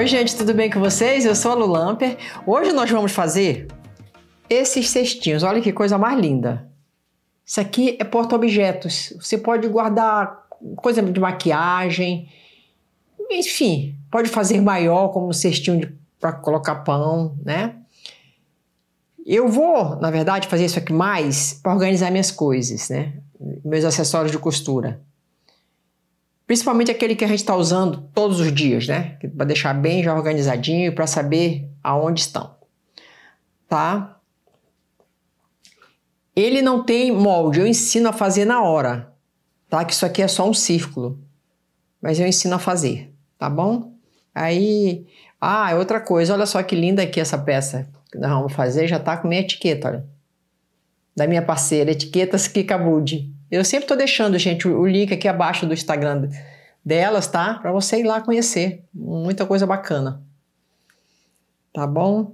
Oi, gente, tudo bem com vocês? Eu sou a Lulamper. Hoje nós vamos fazer esses cestinhos. Olha que coisa mais linda. Isso aqui é porta-objetos. Você pode guardar coisa de maquiagem, enfim, pode fazer maior como um cestinho para colocar pão, né? Eu vou, na verdade, fazer isso aqui mais para organizar minhas coisas, né? Meus acessórios de costura. Principalmente aquele que a gente está usando todos os dias, né? Para deixar bem já organizadinho para saber aonde estão, tá? Ele não tem molde, eu ensino a fazer na hora, tá? Que isso aqui é só um círculo, mas eu ensino a fazer, tá bom? Aí, ah, outra coisa, olha só que linda aqui essa peça que nós vamos fazer, já tá com minha etiqueta, olha. Da minha parceira, Etiquetas Kikabude. Eu sempre estou deixando, gente, o link aqui abaixo do Instagram delas, tá? Para você ir lá conhecer. Muita coisa bacana. Tá bom?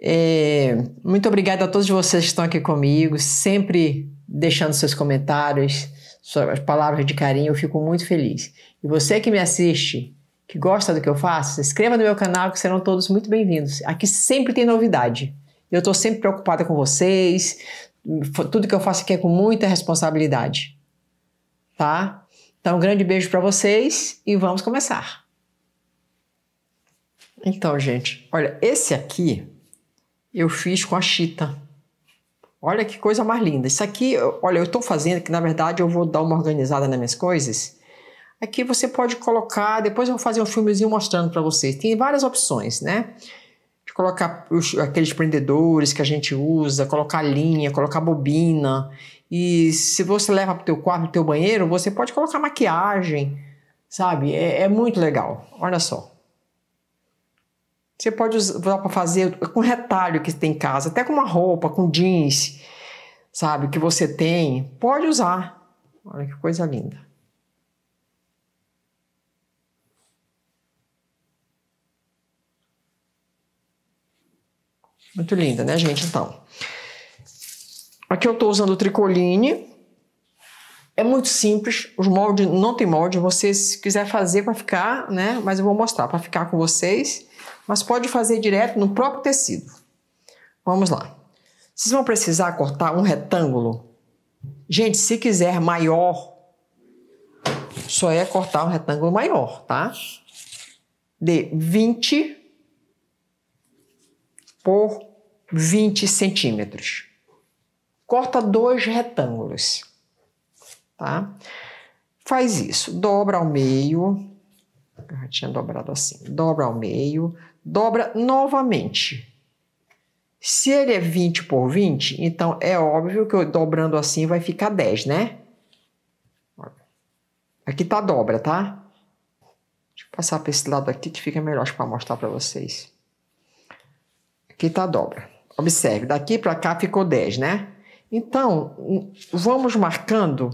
É, muito obrigada a todos vocês que estão aqui comigo, sempre deixando seus comentários, suas palavras de carinho, eu fico muito feliz. E você que me assiste, que gosta do que eu faço, se inscreva no meu canal que serão todos muito bem-vindos. Aqui sempre tem novidade. Eu estou sempre preocupada com vocês, tudo que eu faço aqui é com muita responsabilidade, tá? Então, um grande beijo para vocês e vamos começar. Então, gente, olha, esse aqui eu fiz com a chita. Olha que coisa mais linda. Isso aqui, olha, eu estou fazendo que na verdade eu vou dar uma organizada nas minhas coisas. Aqui você pode colocar, depois eu vou fazer um filmezinho mostrando para vocês. Tem várias opções, né? de colocar os, aqueles prendedores que a gente usa, colocar linha, colocar bobina. E se você leva para o teu quarto, pro teu banheiro, você pode colocar maquiagem, sabe? É, é muito legal. Olha só. Você pode usar para fazer com retalho que tem em casa, até com uma roupa, com jeans, sabe? Que você tem, pode usar. Olha que coisa linda. Muito linda, né, gente? Então. Aqui eu estou usando o tricoline. É muito simples, os moldes não tem molde, você se quiser fazer para ficar, né? Mas eu vou mostrar para ficar com vocês, mas pode fazer direto no próprio tecido. Vamos lá. Vocês vão precisar cortar um retângulo. Gente, se quiser maior, só é cortar um retângulo maior, tá? De 20 por 20 centímetros. Corta dois retângulos, tá? Faz isso, dobra ao meio, eu já tinha dobrado assim, dobra ao meio, dobra novamente. Se ele é 20 por 20, então é óbvio que eu dobrando assim vai ficar 10, né? Aqui tá dobra, tá? Deixa eu passar para esse lado aqui que fica melhor para mostrar para vocês. Aqui tá dobra. Observe, daqui para cá ficou 10, né? Então, hum, vamos marcando.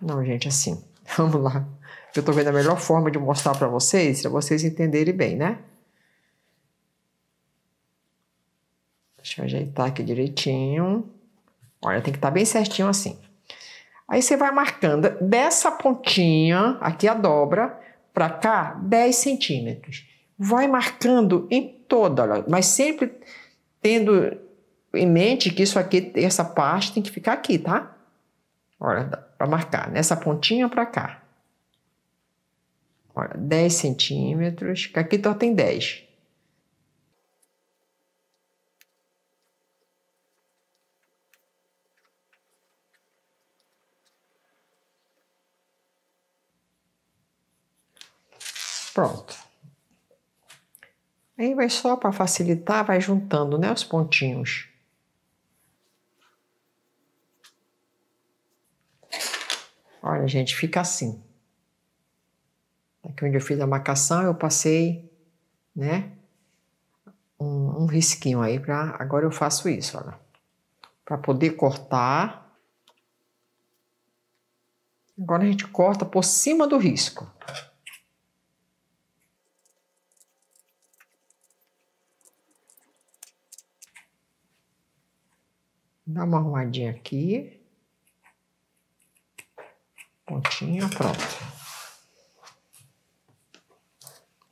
Não, gente, assim. Vamos lá. Eu estou vendo a melhor forma de mostrar para vocês, para vocês entenderem bem, né? Deixa eu ajeitar aqui direitinho. Olha, tem que estar tá bem certinho assim. Aí você vai marcando dessa pontinha, aqui a dobra, para cá, 10 centímetros. Vai marcando em toda, olha, mas sempre tendo em mente que isso aqui, essa parte tem que ficar aqui, tá? Olha, para marcar, nessa né? pontinha para cá. Olha, 10 centímetros, que aqui só tem 10. Pronto. Aí vai só para facilitar, vai juntando né, os pontinhos. Olha, gente, fica assim. Aqui onde eu fiz a marcação, eu passei, né, um, um risquinho aí para. Agora eu faço isso, olha, para poder cortar. Agora a gente corta por cima do risco. Dá uma arrumadinha aqui. Pontinha, pronto.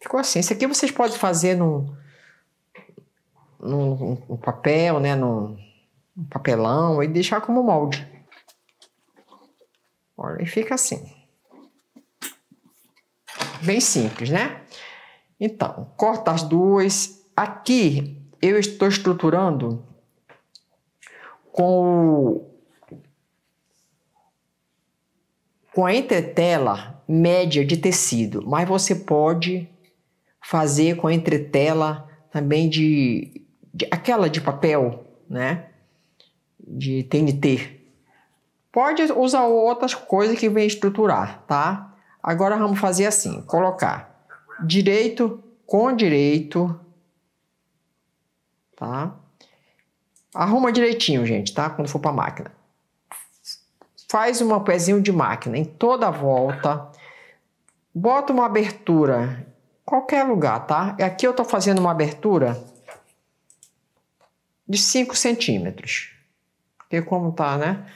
Ficou assim. Isso aqui vocês podem fazer num, num, num papel, né? Num, num papelão e deixar como molde. Olha, e fica assim. Bem simples, né? Então, corta as duas. Aqui eu estou estruturando com o com a entretela média de tecido, mas você pode fazer com a entretela também de, de aquela de papel, né? De TNT. Pode usar outras coisas que vem estruturar, tá? Agora vamos fazer assim, colocar direito com direito, tá? Arruma direitinho, gente, tá? Quando for para a máquina. Faz um pezinho de máquina em toda a volta. Bota uma abertura qualquer lugar, tá? Aqui eu tô fazendo uma abertura de 5 centímetros. Porque como tá, né?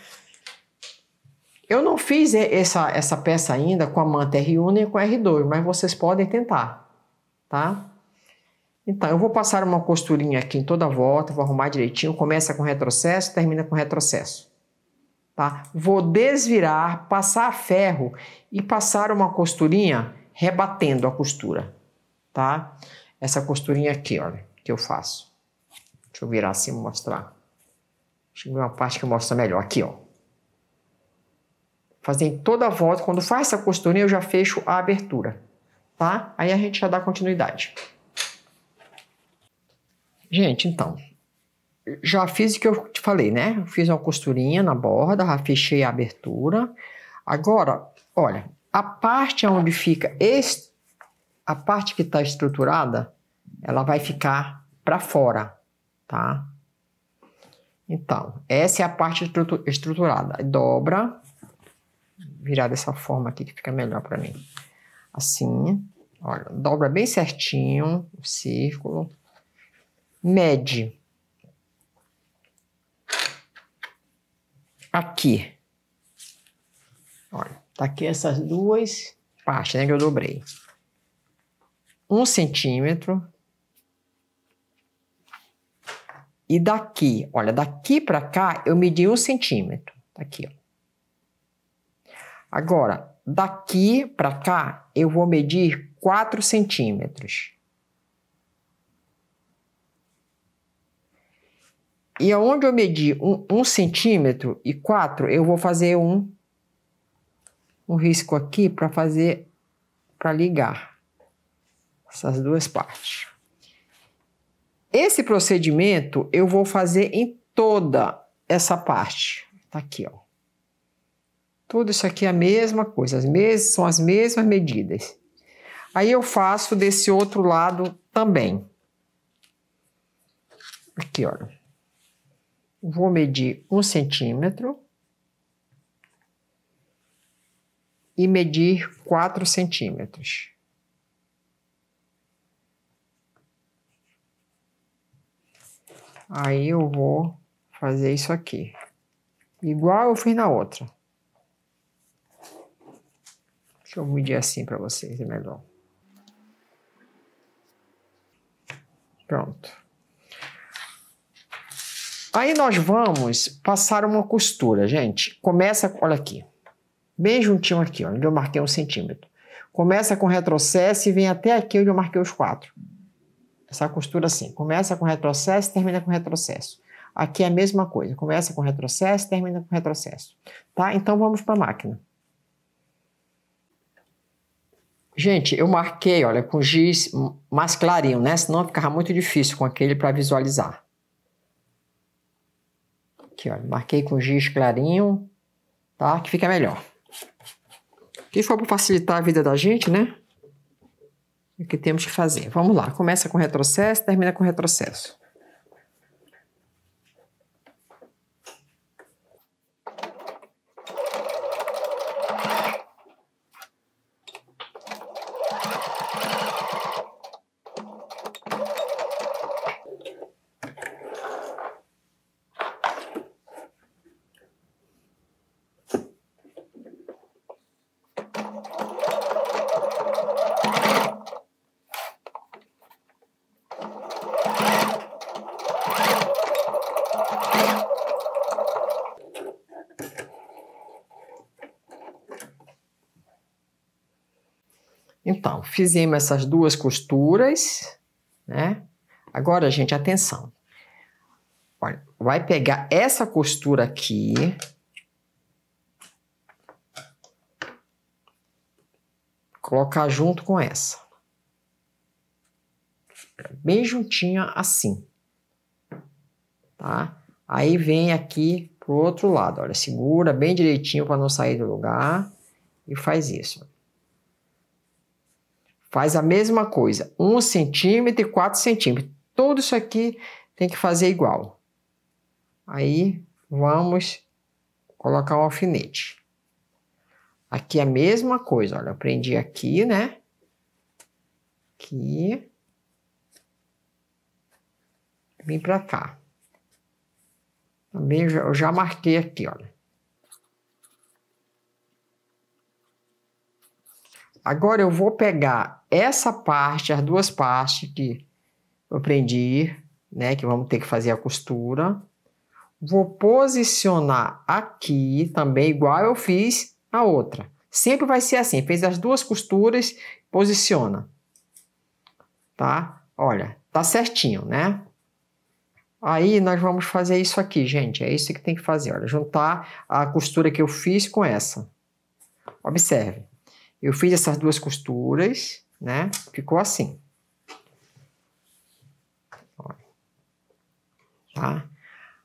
Eu não fiz essa, essa peça ainda com a manta R1 nem com R2, mas vocês podem tentar, tá? Então, eu vou passar uma costurinha aqui em toda a volta, vou arrumar direitinho, começa com retrocesso, termina com retrocesso. Tá? Vou desvirar, passar ferro e passar uma costurinha rebatendo a costura, tá? Essa costurinha aqui, olha, que eu faço. Deixa eu virar assim e mostrar. Deixa eu ver uma parte que mostra melhor aqui, ó. Fazem toda a volta, quando faz essa costurinha eu já fecho a abertura, tá? Aí a gente já dá continuidade. Gente, então, já fiz o que eu te falei, né? Fiz uma costurinha na borda, fechei a abertura. Agora, olha, a parte onde fica a parte que está estruturada, ela vai ficar para fora, tá? Então, essa é a parte estruturada. Dobra, virar dessa forma aqui que fica melhor para mim. Assim, olha, dobra bem certinho o círculo mede aqui. Olha, tá aqui essas duas partes, né, que eu dobrei. Um centímetro. E daqui, olha, daqui para cá eu medi um centímetro. Tá aqui, ó. Agora, daqui para cá eu vou medir quatro centímetros. E aonde eu medi um, um centímetro e quatro, eu vou fazer um, um risco aqui para fazer, para ligar essas duas partes. Esse procedimento eu vou fazer em toda essa parte. Tá aqui, ó. Tudo isso aqui é a mesma coisa, as são as mesmas medidas. Aí eu faço desse outro lado também. Aqui, olha vou medir um centímetro e medir quatro centímetros. Aí eu vou fazer isso aqui. Igual eu fiz na outra. Deixa eu medir assim para vocês, é melhor. Pronto. Aí nós vamos passar uma costura, gente. Começa, olha aqui, bem juntinho aqui, onde eu marquei um centímetro. Começa com retrocesso e vem até aqui onde eu marquei os quatro. Essa costura assim, começa com retrocesso e termina com retrocesso. Aqui é a mesma coisa, começa com retrocesso e termina com retrocesso. Tá? Então vamos para a máquina. Gente, eu marquei, olha, com giz mais clarinho, né? Senão ficava muito difícil com aquele para visualizar. Aqui, ó, marquei com giz clarinho, tá? Que fica melhor. Que foi para facilitar a vida da gente, né? O que temos que fazer? Vamos lá, começa com retrocesso, termina com retrocesso. Então, fizemos essas duas costuras, né? Agora, gente, atenção. Olha, vai pegar essa costura aqui. Colocar junto com essa. Bem juntinha assim. Tá? Aí vem aqui pro outro lado, olha, segura bem direitinho para não sair do lugar e faz isso. Faz a mesma coisa, 1 centímetro e 4 centímetros. Tudo isso aqui tem que fazer igual. Aí vamos colocar o um alfinete. Aqui é a mesma coisa, olha, eu prendi aqui, né? Aqui. Vim pra cá. Também eu já marquei aqui, olha. Agora eu vou pegar essa parte, as duas partes que eu prendi, né, que vamos ter que fazer a costura. Vou posicionar aqui também igual eu fiz a outra. Sempre vai ser assim, fez as duas costuras, posiciona. Tá? Olha, tá certinho, né? Aí nós vamos fazer isso aqui, gente. É isso que tem que fazer. Olha, juntar a costura que eu fiz com essa. Observe. Eu fiz essas duas costuras, né? Ficou assim. Tá?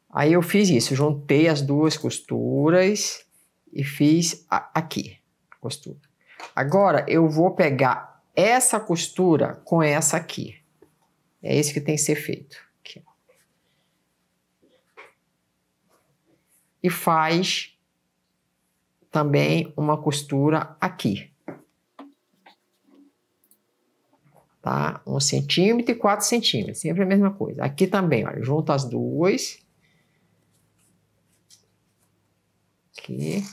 Aí eu fiz isso, juntei as duas costuras e fiz a, aqui a costura. Agora eu vou pegar essa costura com essa aqui. É isso que tem que ser feito. Aqui. E faz também uma costura aqui. tá? um centímetro e quatro centímetros, sempre a mesma coisa. Aqui também, olha, junta as duas. Aqui.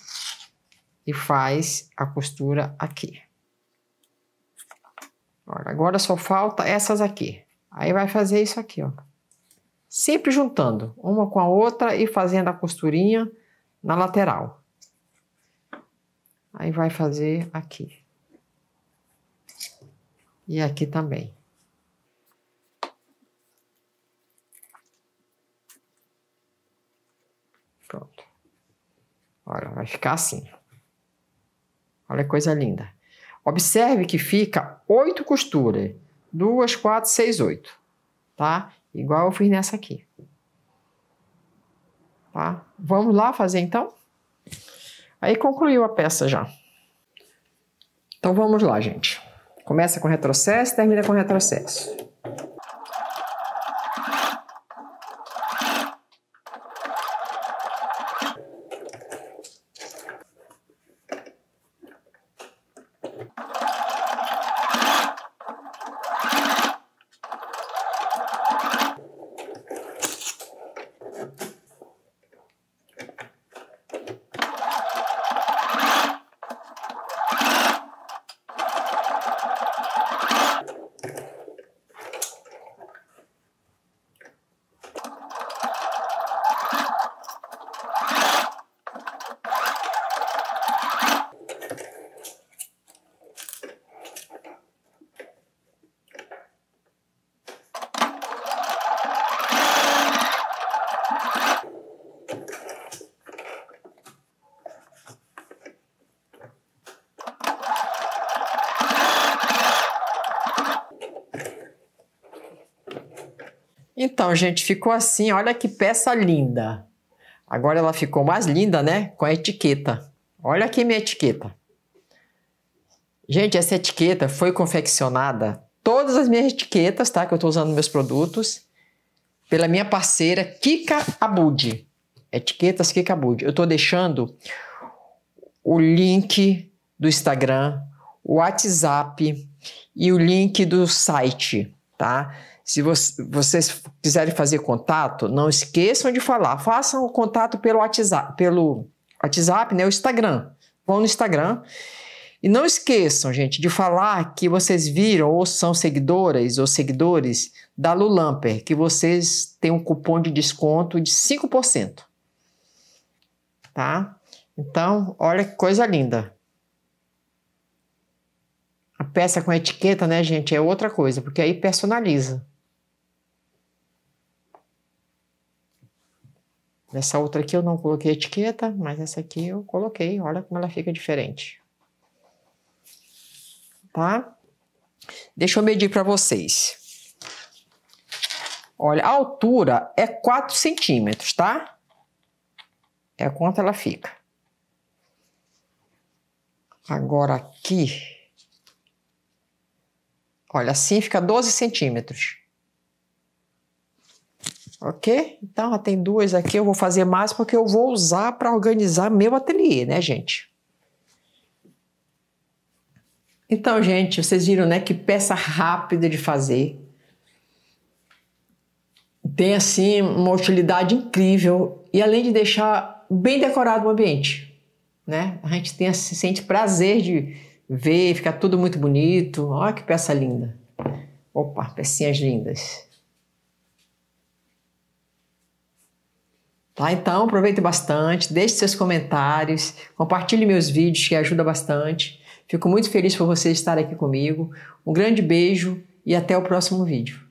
E faz a costura aqui. Olha, agora só falta essas aqui. Aí vai fazer isso aqui, ó. Sempre juntando uma com a outra e fazendo a costurinha na lateral. Aí vai fazer aqui e aqui também. Pronto. Olha, vai ficar assim. Olha que coisa linda. Observe que fica oito costuras. Duas, quatro, seis, oito. Tá? Igual eu fiz nessa aqui. Tá? Vamos lá fazer então? Aí concluiu a peça já. Então vamos lá, gente. Começa com retrocesso, termina com retrocesso. Então, gente, ficou assim. Olha que peça linda. Agora ela ficou mais linda, né? Com a etiqueta. Olha aqui minha etiqueta. Gente, essa etiqueta foi confeccionada, todas as minhas etiquetas, tá? Que eu estou usando meus produtos, pela minha parceira Kika Abud. Etiquetas Kika Abud. Eu estou deixando o link do Instagram, o WhatsApp e o link do site, tá? Se vocês quiserem fazer contato, não esqueçam de falar. Façam o contato pelo WhatsApp, pelo WhatsApp, né? O Instagram. Vão no Instagram. E não esqueçam, gente, de falar que vocês viram ou são seguidoras ou seguidores da Lulamper, que vocês têm um cupom de desconto de 5%. Tá? Então, olha que coisa linda. A peça com etiqueta, né, gente, é outra coisa, porque aí personaliza. essa outra aqui eu não coloquei etiqueta, mas essa aqui eu coloquei. Olha como ela fica diferente. Tá? Deixa eu medir para vocês. Olha, a altura é 4 centímetros, tá? É quanto ela fica. Agora aqui. Olha, assim fica 12 centímetros ok? Então, tem duas aqui, eu vou fazer mais porque eu vou usar para organizar meu ateliê, né, gente? Então, gente, vocês viram, né, que peça rápida de fazer. Tem, assim, uma utilidade incrível e além de deixar bem decorado o ambiente, né? A gente tem, se assim, sente prazer de ver, fica tudo muito bonito. Olha que peça linda. Opa, pecinhas lindas. Tá? Então, aproveite bastante, deixe seus comentários, compartilhe meus vídeos, que ajuda bastante. Fico muito feliz por você estar aqui comigo. Um grande beijo e até o próximo vídeo.